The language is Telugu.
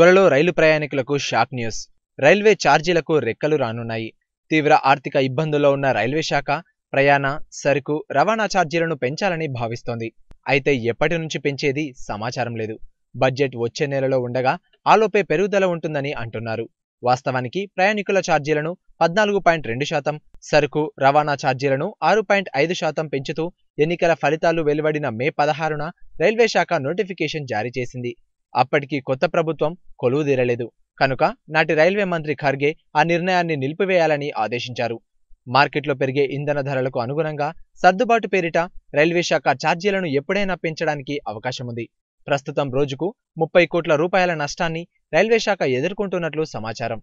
త్వరలో రైలు ప్రయాణికులకు షాక్ న్యూస్ రైల్వే ఛార్జీలకు రెక్కలు రానున్నాయి తీవ్ర ఆర్థిక ఇబ్బందుల్లో ఉన్న రైల్వే శాఖ ప్రయాణ సరుకు రవాణా ఛార్జీలను పెంచాలని భావిస్తోంది అయితే ఎప్పటి నుంచి పెంచేది సమాచారం లేదు బడ్జెట్ వచ్చే నెలలో ఉండగా ఆలోపే పెరుగుదల ఉంటుందని అంటున్నారు వాస్తవానికి ప్రయాణికుల ఛార్జీలను పద్నాలుగు పాయింట్ రెండు శాతం సరుకు రవాణా ఛార్జీలను ఆరు పాయింట్ ఐదు శాతం పెంచుతూ ఎన్నికల ఫలితాలు వెలువడిన మే పదహారున రైల్వే శాఖ నోటిఫికేషన్ జారీ చేసింది అప్పటికి కొత్త ప్రభుత్వం కొలువు తీరలేదు కనుక నాటి రైల్వే మంత్రి ఖర్గే ఆ నిర్ణయాన్ని నిలిపివేయాలని ఆదేశించారు మార్కెట్లో పెరిగే ఇంధన ధరలకు అనుగుణంగా సర్దుబాటు పేరిట రైల్వే శాఖ ఛార్జీలను ఎప్పుడైనా పెంచడానికి అవకాశం ఉంది ప్రస్తుతం రోజుకు ముప్పై కోట్ల రూపాయల నష్టాన్ని రైల్వే శాఖ ఎదుర్కొంటున్నట్లు సమాచారం